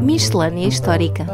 Miscelânea Histórica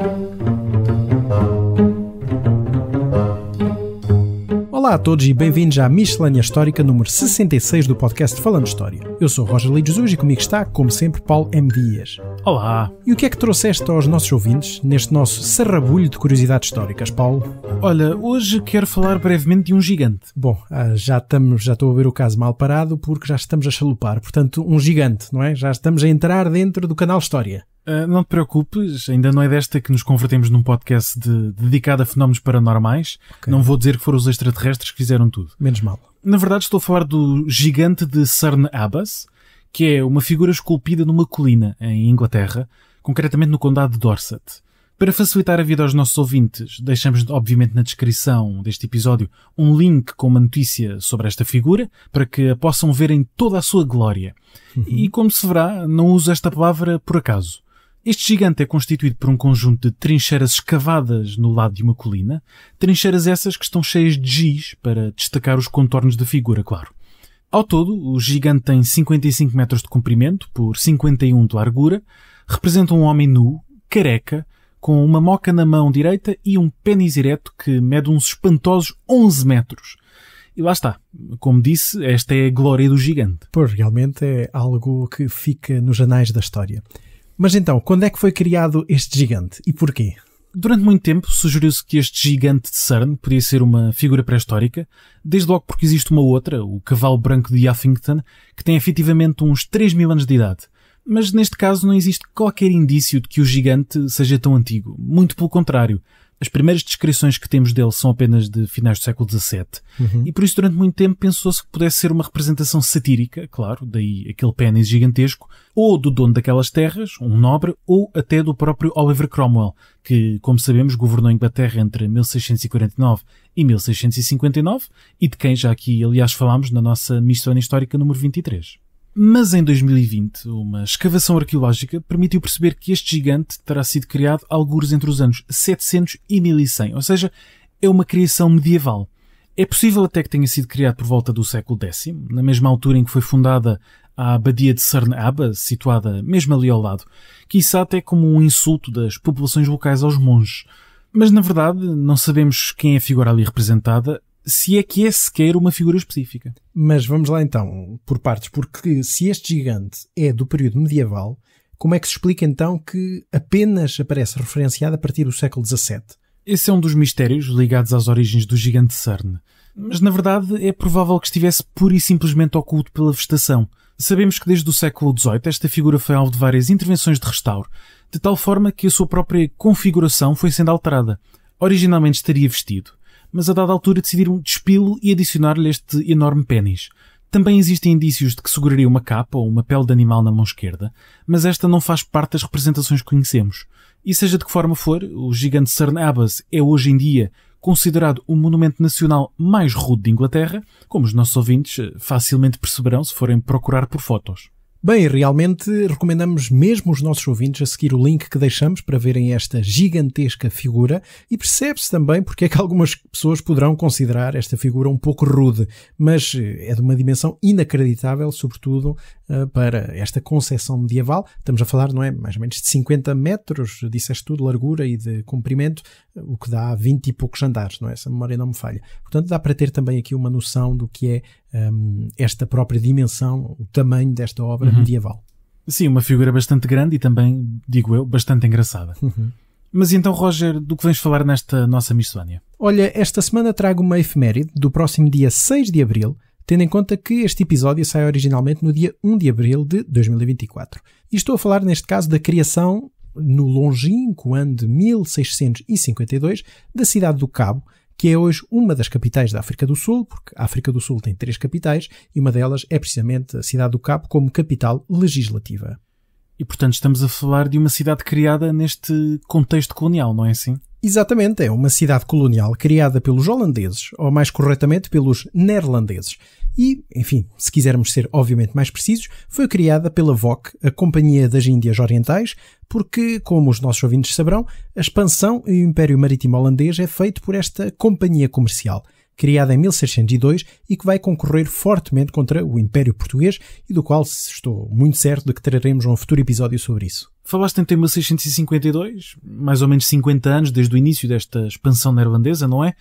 Olá a todos e bem-vindos à Miscelânea Histórica número 66 do podcast Falando História. Eu sou Roger Lee Jesus e comigo está, como sempre, Paulo M. Dias. Olá! E o que é que trouxeste aos nossos ouvintes neste nosso sarrabulho de curiosidades históricas, Paulo? Olha, hoje quero falar brevemente de um gigante. Bom, ah, já estamos, já estou a ver o caso mal parado porque já estamos a chalupar. Portanto, um gigante, não é? Já estamos a entrar dentro do canal História. Ah, não te preocupes, ainda não é desta que nos convertemos num podcast de, dedicado a fenómenos paranormais. Okay. Não vou dizer que foram os extraterrestres que fizeram tudo. Menos mal. Na verdade, estou a falar do gigante de Cern Abbas, que é uma figura esculpida numa colina em Inglaterra, concretamente no condado de Dorset. Para facilitar a vida aos nossos ouvintes, deixamos, obviamente, na descrição deste episódio um link com uma notícia sobre esta figura para que a possam ver em toda a sua glória. Uhum. E, como se verá, não uso esta palavra por acaso. Este gigante é constituído por um conjunto de trincheiras escavadas no lado de uma colina, trincheiras essas que estão cheias de giz para destacar os contornos da figura, claro. Ao todo, o gigante tem 55 metros de comprimento por 51 de largura, representa um homem nu, careca, com uma moca na mão direita e um pênis ereto que mede uns espantosos 11 metros. E lá está. Como disse, esta é a glória do gigante. Pois, realmente é algo que fica nos anais da história. Mas então, quando é que foi criado este gigante e porquê? Durante muito tempo sugeriu-se que este gigante de CERN podia ser uma figura pré-histórica, desde logo porque existe uma outra, o cavalo branco de Huffington, que tem efetivamente uns 3 mil anos de idade. Mas neste caso não existe qualquer indício de que o gigante seja tão antigo. Muito pelo contrário as primeiras descrições que temos dele são apenas de finais do século XVII. Uhum. E por isso, durante muito tempo, pensou-se que pudesse ser uma representação satírica, claro, daí aquele pênis gigantesco, ou do dono daquelas terras, um nobre, ou até do próprio Oliver Cromwell, que, como sabemos, governou a Inglaterra entre 1649 e 1659, e de quem já aqui, aliás, falámos na nossa Missão Histórica número 23. Mas em 2020, uma escavação arqueológica permitiu perceber que este gigante terá sido criado algures entre os anos 700 e 1100, ou seja, é uma criação medieval. É possível até que tenha sido criado por volta do século X, na mesma altura em que foi fundada a abadia de Sarnaba, situada mesmo ali ao lado, isso até como um insulto das populações locais aos monges. Mas na verdade, não sabemos quem é a figura ali representada, se é que é sequer uma figura específica. Mas vamos lá então, por partes, porque se este gigante é do período medieval, como é que se explica então que apenas aparece referenciado a partir do século XVII? Esse é um dos mistérios ligados às origens do gigante Cern. Mas na verdade é provável que estivesse pura e simplesmente oculto pela vegetação. Sabemos que desde o século XVIII esta figura foi alvo de várias intervenções de restauro, de tal forma que a sua própria configuração foi sendo alterada. Originalmente estaria vestido, mas a dada altura decidiram despilo e adicionar-lhe este enorme pênis. Também existem indícios de que seguraria uma capa ou uma pele de animal na mão esquerda, mas esta não faz parte das representações que conhecemos. E seja de que forma for, o gigante Cern é hoje em dia considerado o monumento nacional mais rude de Inglaterra, como os nossos ouvintes eh, facilmente perceberão se forem procurar por fotos. Bem, realmente recomendamos mesmo os nossos ouvintes a seguir o link que deixamos para verem esta gigantesca figura e percebe-se também porque é que algumas pessoas poderão considerar esta figura um pouco rude, mas eh, é de uma dimensão inacreditável, sobretudo eh, para esta concepção medieval. Estamos a falar, não é? Mais ou menos de 50 metros, disseste tudo, de largura e de comprimento, eh, o que dá 20 e poucos andares, não é? Essa memória não me falha. Portanto, dá para ter também aqui uma noção do que é um, ehm, esta própria dimensão, o tamanho desta obra uhum. medieval. Sim, uma figura bastante grande e também, digo eu, bastante engraçada. Uhum. Mas então, Roger, do que vens falar nesta nossa missão? Olha, esta semana trago uma efeméride do próximo dia 6 de abril, tendo em conta que este episódio sai originalmente no dia 1 de abril de 2024. E estou a falar, neste caso, da criação, no longínquo ano de 1652, da cidade do Cabo, que é hoje uma das capitais da África do Sul, porque a África do Sul tem três capitais e uma delas é precisamente a cidade do Cabo como capital legislativa. E portanto estamos a falar de uma cidade criada neste contexto colonial, não é assim? Exatamente, é uma cidade colonial criada pelos holandeses, ou mais corretamente pelos neerlandeses. E, enfim, se quisermos ser obviamente mais precisos, foi criada pela VOC, a Companhia das Índias Orientais, porque, como os nossos ouvintes saberão, a expansão e o Império Marítimo Holandês é feito por esta companhia comercial, criada em 1602 e que vai concorrer fortemente contra o Império Português e do qual estou muito certo de que traremos um futuro episódio sobre isso. Falaste em tema 652, mais ou menos 50 anos desde o início desta expansão neerlandesa, não é?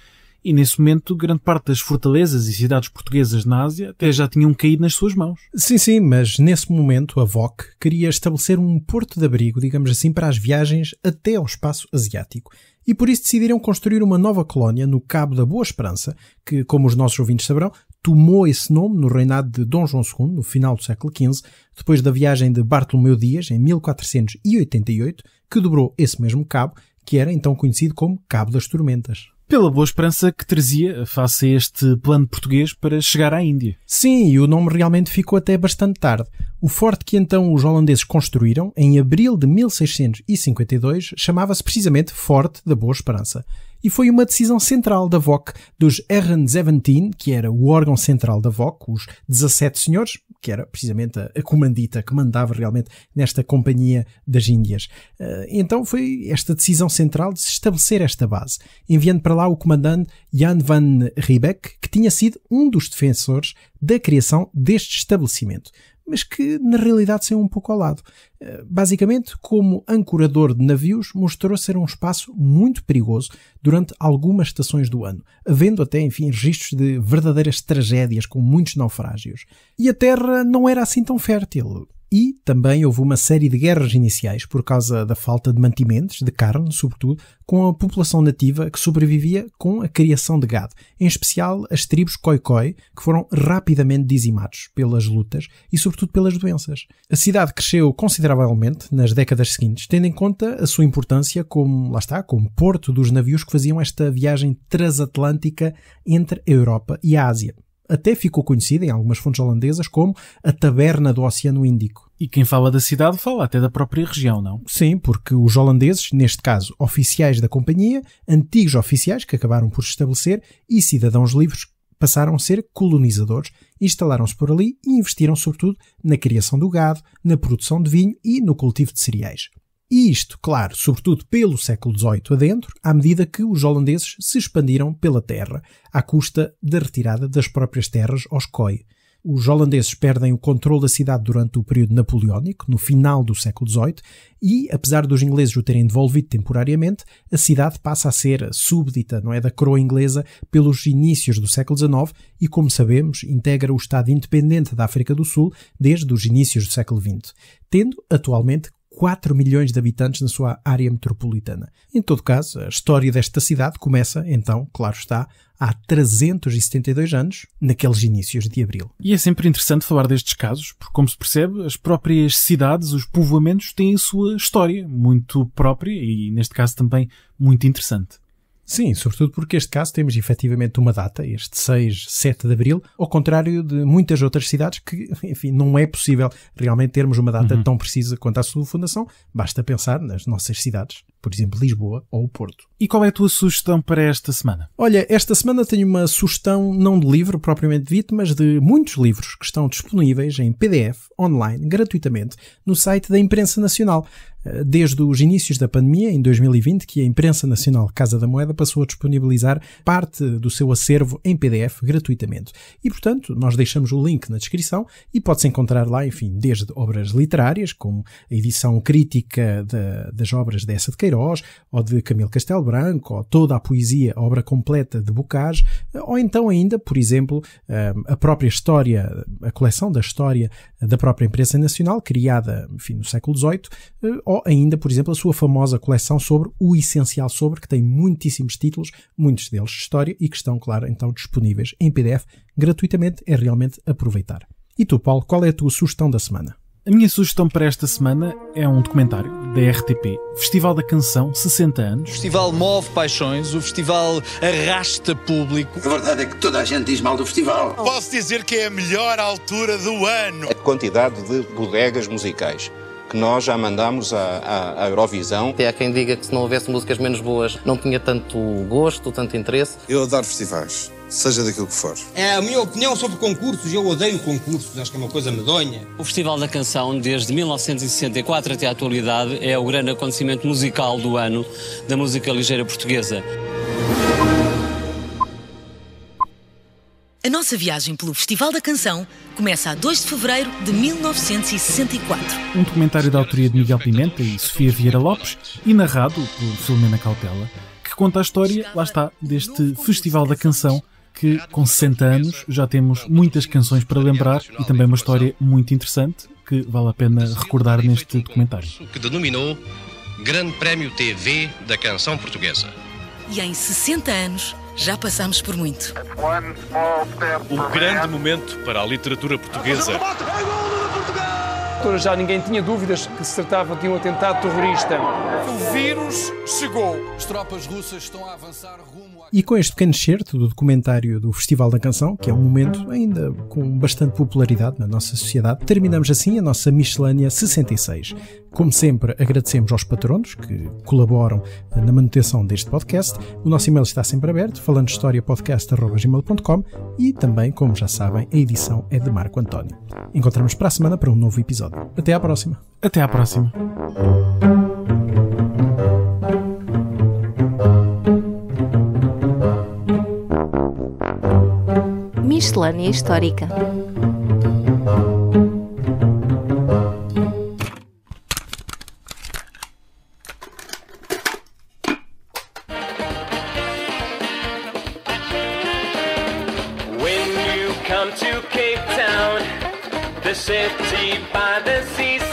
E nesse momento, grande parte das fortalezas e cidades portuguesas na Ásia até já tinham caído nas suas mãos. Sim, sim, mas nesse momento a VOC queria estabelecer um porto de abrigo, digamos assim, para as viagens até ao espaço asiático. E por isso decidiram construir uma nova colónia no Cabo da Boa Esperança, que, como os nossos ouvintes saberão, tomou esse nome no reinado de Dom João II, no final do século XV, depois da viagem de Bartolomeu Dias, em 1488, que dobrou esse mesmo cabo, que era então conhecido como Cabo das Tormentas pela boa esperança que trazia face a este plano português para chegar à Índia. Sim, e o nome realmente ficou até bastante tarde. O forte que então os holandeses construíram, em abril de 1652, chamava-se precisamente Forte da Boa Esperança. E foi uma decisão central da VOC dos Herren 17, que era o órgão central da VOC, os 17 senhores, que era precisamente a, a, comandita que mandava realmente nesta Companhia das Índias. Uh, então foi esta decisão central de se estabelecer esta base, enviando para lá o comandante Jan van Riebeck, que tinha sido um dos defensores da criação deste estabelecimento mas que na realidade saiu um pouco ao lado. Eh, basicamente, como ancorador de navios, mostrou ser um espaço muito perigoso durante algumas estações do ano, havendo até, enfim, registros de verdadeiras tragédias com muitos naufrágios. E a terra não era assim tão fértil e também houve uma série de guerras iniciais por causa da falta de mantimentos, de carne, sobretudo, com a população nativa que sobrevivia com a criação de gado, em especial as tribos Khoikhoi, que foram rapidamente dizimados pelas lutas e, sobretudo, pelas doenças. A cidade cresceu consideravelmente nas décadas seguintes, tendo em conta a sua importância como, lá está, como porto dos navios que faziam esta viagem transatlântica entre a Europa e a Ásia. Até ficou conhecida em algumas fontes holandesas como a Taberna do Oceano Índico e quem fala da cidade fala até da própria região, não? Sim, porque os holandeses, neste caso oficiais da companhia, antigos oficiais que acabaram por se estabelecer e cidadãos livres passaram a ser colonizadores, instalaram-se por ali e investiram sobretudo na criação do gado, na produção de vinho e no cultivo de cereais. E isto, claro, sobretudo pelo século XVIII adentro, à medida que os holandeses se expandiram pela terra, à custa da retirada das próprias terras aos COI, os holandeses perdem o controle da cidade durante o período napoleónico, no final do século XVIII, e, apesar dos ingleses o terem devolvido temporariamente, a cidade passa a ser súbdita, não é, da coroa inglesa pelos inícios do século XIX e, como sabemos, integra o Estado independente da África do Sul desde os inícios do século XX, tendo, atualmente, 4 milhões de habitantes na sua área metropolitana. Em todo caso, a história desta cidade começa, então, claro está, há 372 anos, naqueles inícios de abril. E é sempre interessante falar destes casos, porque, como se percebe, as próprias cidades, os povoamentos, têm a sua história muito própria e, neste caso, também muito interessante. Sim, sobretudo porque este caso temos efetivamente uma data, este 6, 7 de abril, ao contrário de muitas outras cidades que, enfim, não é possível realmente termos uma data uhum. tão precisa quanto à sua fundação. Basta pensar nas nossas cidades por exemplo, Lisboa ou o Porto. E qual é a tua sugestão para esta semana? Olha, esta semana tenho uma sugestão não de livro propriamente dito, mas de muitos livros que estão disponíveis em PDF, online, gratuitamente, no site da Imprensa Nacional. Eh, desde os inícios da pandemia, em 2020, que a Imprensa Nacional Casa da Moeda passou a disponibilizar parte do seu acervo em PDF gratuitamente. E, portanto, nós deixamos o link na descrição e pode-se encontrar lá, enfim, desde obras literárias, como a edição crítica de, das obras dessa de Queiroz, Queiroz, ou de Camilo Castelo Branco, ou toda a poesia, a obra completa de Bocage, ou então ainda, por exemplo, eh, a própria história, a coleção da história da própria imprensa nacional, criada, enfim, no século XVIII, eh, ou ainda, por exemplo, a sua famosa coleção sobre o essencial sobre, que tem muitíssimos títulos, muitos deles de história, e que estão, claro, então disponíveis em PDF gratuitamente, é realmente aproveitar. E tu, Paulo, qual é a tua sugestão da semana? A minha sugestão para esta semana é um documentário da RTP, Festival da Canção, 60 anos. O festival move paixões, o festival arrasta público. A verdade é que toda a gente diz mal do festival. Posso dizer que é a melhor altura do ano. A quantidade de bodegas musicais que nós já mandámos à, à, à Eurovisão. Até há quem diga que se não houvesse músicas menos boas não tinha tanto gosto, tanto interesse. Eu adoro festivais seja daquilo que for. É a minha opinião sobre concursos, eu odeio concursos, acho que é uma coisa medonha. O Festival da Canção, desde 1964 até à atualidade, é o grande acontecimento musical do ano da música ligeira portuguesa. A nossa viagem pelo Festival da Canção começa a 2 de fevereiro de 1964. Um documentário da autoria de Miguel Pimenta e Sofia Vieira Lopes e narrado por Filomena Cautela, que conta a história, lá está, deste Festival da Canção que, com 60 anos, já temos muitas canções para lembrar e também uma história muito interessante que vale a pena recordar neste documentário. Que denominou Grande Prémio TV da Canção Portuguesa. E em 60 anos já passamos por muito. Um grande momento para a literatura portuguesa altura já ninguém tinha dúvidas que se tratava de um atentado terrorista. O vírus chegou. As tropas russas estão a avançar rumo a... E com este pequeno excerto do documentário do Festival da Canção, que é um momento ainda com bastante popularidade na nossa sociedade, terminamos assim a nossa miscelânea 66. Como sempre, agradecemos aos patronos que colaboram na manutenção deste podcast. O nosso e-mail está sempre aberto, falando historiapodcast.gmail.com e também, como já sabem, a edição é de Marco António. Encontramos para a semana para um novo episódio. Até à próxima. Até à próxima. Miscelânea Histórica Come to Cape Town, the city by the sea.